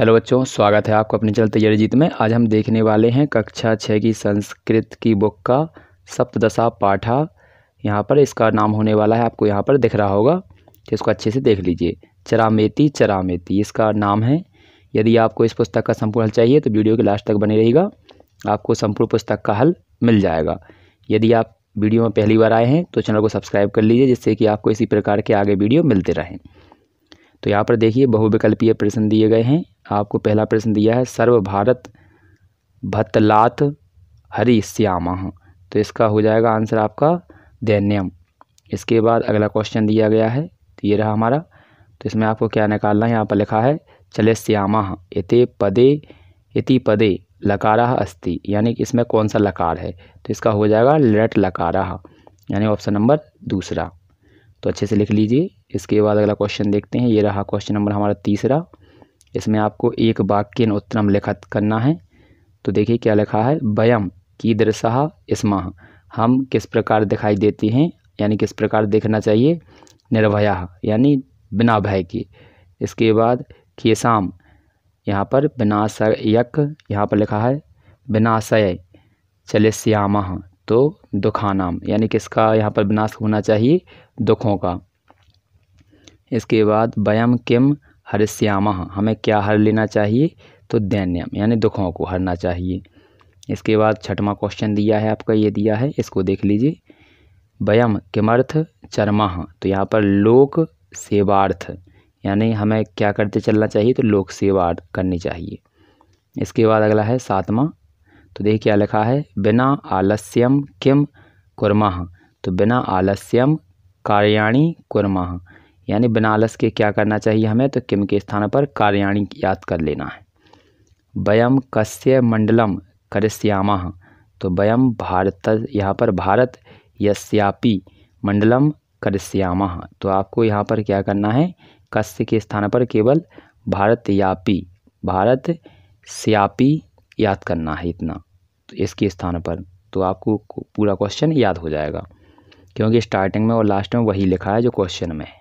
hello बच्चों स्वागत है आपको अपने चल तैयारी जीत में आज हम देखने वाले हैं कक्षा छः की संस्कृत की बुक का सप्तदशा पाठा यहाँ पर इसका नाम होने वाला है आपको यहाँ पर दिख रहा होगा तो इसको अच्छे से देख लीजिए चरामेती चरामेती इसका नाम है यदि आपको इस पुस्तक का संपूर्ण हल चाहिए तो वीडियो के लास्ट तक बने रहेगा आपको संपूर्ण पुस्तक का हल मिल जाएगा यदि आप वीडियो में पहली बार आए हैं तो चैनल को सब्सक्राइब कर लीजिए जिससे कि आपको इसी प्रकार के आगे वीडियो मिलते रहें तो यहाँ पर देखिए बहुविकल्पीय प्रश्न दिए गए हैं आपको पहला प्रश्न दिया है सर्व भारत भतलात हरि श्यामा तो इसका हो जाएगा आंसर आपका दैन्यम इसके बाद अगला क्वेश्चन दिया गया है तो ये रहा हमारा तो इसमें आपको क्या निकालना है यहाँ पर लिखा है चले श्यामा इति पदे इति पदे लकारा अस्ति यानी कि इसमें कौन सा लकार है तो इसका हो जाएगा लट लकारा यानी ऑप्शन नंबर दूसरा तो अच्छे से लिख लीजिए इसके बाद अगला क्वेश्चन देखते हैं ये रहा क्वेश्चन नंबर हमारा तीसरा इसमें आपको एक वाक्य उत्तरम लिखत करना है तो देखिए क्या लिखा है वयम कीदृशः स्मः हम किस प्रकार दिखाई देते हैं यानी किस प्रकार देखना चाहिए निर्भया यानी बिना भय के इसके बाद खेसाम यहाँ पर विनाशयक यहाँ पर लिखा है विनाशय चले श्याम तो दुखानाम यानी किसका यहाँ पर विनाश होना चाहिए दुखों का इसके बाद वयम किम हरिश्यामा हमें क्या हर लेना चाहिए तो दैन्यम यानी दुखों को हरना चाहिए इसके बाद छठवा क्वेश्चन दिया है आपका ये दिया है इसको देख लीजिए वयम किमर्थ चरमा तो यहाँ पर लोक सेवार्थ यानी हमें क्या करते चलना चाहिए तो लोक सेवा करनी चाहिए इसके बाद अगला है सातवा तो देखिए क्या लिखा है बिना आलस्यम किम कुर्मा तो बिना आलस्यम कार्याणी कुर्मा यानी बनारस के क्या करना चाहिए हमें तो किम के स्थान पर कार्याणी याद कर लेना है वयम कस्य मंडलम करश्यामा तो वयम भारत यहाँ पर भारत यस्यापी मंडलम करश्यामा तो आपको यहाँ पर क्या करना है कस्य के स्थान पर केवल भारत यापी भारत स्यापी याद करना है इतना तो इसके स्थान पर तो आपको पूरा क्वेश्चन याद हो जाएगा क्योंकि स्टार्टिंग में और लास्ट में वही लिखा है जो क्वेश्चन में है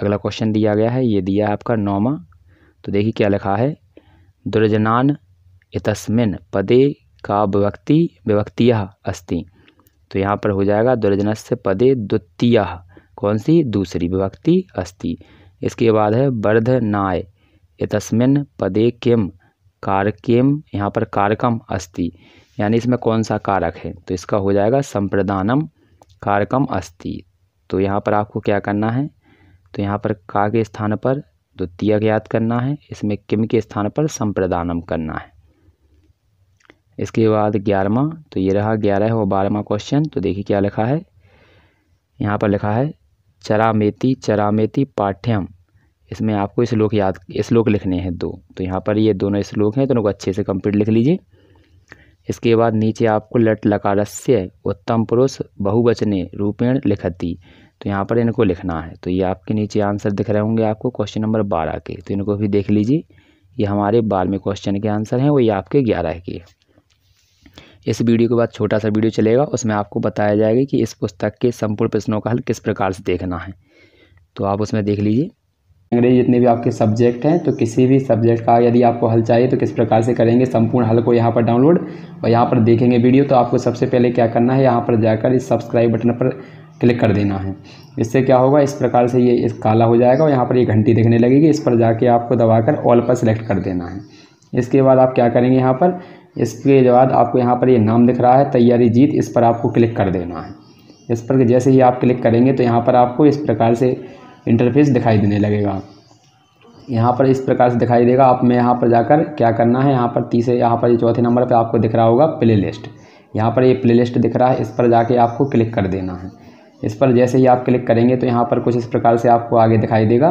अगला क्वेश्चन दिया गया है ये दिया है आपका नौमा तो देखिए क्या लिखा है दुर्जनान इतस्मिन पदे का विभक्ति विभक्तिया अस्ति तो यहाँ पर हो जाएगा दुर्जन से पदे द्वितीय कौन सी दूसरी विभक्ति अस्ति इसके बाद है वर्धनाय इतस्मिन पदे किम कारकिम यहाँ पर कारकम अस्ति यानी इसमें कौन सा कारक है तो इसका हो जाएगा संप्रदानम कारकम अस्ति तो यहाँ पर आपको क्या करना है तो यहाँ पर का के स्थान पर द्वितीय ज्ञात करना है इसमें किम के स्थान पर संप्रदानम करना है इसके बाद ग्यारहवा तो ये रहा ग्यारह और बारहवा क्वेश्चन तो देखिए क्या लिखा है यहाँ पर लिखा है चरामेती चरामेती पाठ्यम इसमें आपको श्लोक याद श्लोक लिखने हैं दो तो यहाँ पर ये दोनों श्लोक हैं तो उनको अच्छे से कंप्लीट लिख लीजिए इसके बाद नीचे आपको लट लकारस्य उत्तम पुरुष बहुवचने रूपेण लिखती तो यहाँ पर इनको लिखना है तो ये आपके नीचे आंसर दिख रहे होंगे आपको क्वेश्चन नंबर बारह के तो इनको भी देख लीजिए ये हमारे बारहवें क्वेश्चन के आंसर हैं वो ये आपके ग्यारह के इस वीडियो के बाद छोटा सा वीडियो चलेगा उसमें आपको बताया जाएगा कि इस पुस्तक के संपूर्ण प्रश्नों का हल किस प्रकार से देखना है तो आप उसमें देख लीजिए अंग्रेजी जितने भी आपके सब्जेक्ट हैं तो किसी भी सब्जेक्ट का यदि आपको हल चाहिए तो किस प्रकार से करेंगे संपूर्ण हल को यहाँ पर डाउनलोड और यहाँ पर देखेंगे वीडियो तो आपको सबसे पहले क्या करना है यहाँ पर जाकर इस सब्सक्राइब बटन पर क्लिक कर देना है इससे क्या होगा इस प्रकार से ये इस काला हो जाएगा और यहाँ पर ये घंटी दिखने लगेगी इस पर जाके आपको दबाकर ऑल पर सेलेक्ट कर देना है इसके बाद आप क्या करेंगे यहाँ पर इसके बाद आपको यहाँ पर ये नाम दिख रहा है तैयारी जीत इस पर आपको क्लिक कर देना है इस पर जैसे ही आप क्लिक करेंगे तो यहाँ पर आपको इस प्रकार से इंटरफेस दिखाई देने लगेगा यहाँ पर इस प्रकार से दिखाई देगा आप में यहाँ पर जाकर क्या करना है यहाँ पर तीसरे यहाँ पर चौथे नंबर पर आपको दिख रहा होगा प्ले लिस्ट यहाँ पर ये प्ले लिस्ट दिख रहा है इस पर जाके आपको क्लिक कर देना है इस पर जैसे ही आप क्लिक करेंगे तो यहाँ पर कुछ इस प्रकार से आपको आगे दिखाई देगा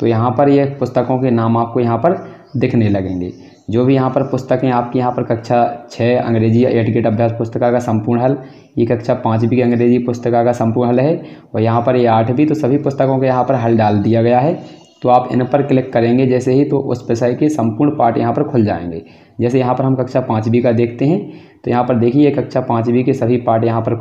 तो यहाँ पर ये पुस्तकों के नाम आपको यहाँ पर दिखने लगेंगे जो भी यहाँ पर पुस्तकें आपकी यहाँ पर कक्षा छः अंग्रेजी एट ग्रेड अभ्यास पुस्तका का संपूर्ण हल ये कक्षा पाँचवीं की अंग्रेजी पुस्तका का संपूर्ण हल है और यहाँ पर ये आठवीं तो सभी पुस्तकों के यहाँ पर हल डाल दिया गया है तो आप इन पर क्लिक करेंगे जैसे ही तो उस विषय के संपूर्ण पार्ट यहाँ पर खुल जाएंगे जैसे यहाँ पर हम कक्षा पाँचवीं का देखते हैं तो यहाँ पर देखिए कक्षा पाँचवीं के सभी पार्ट यहाँ पर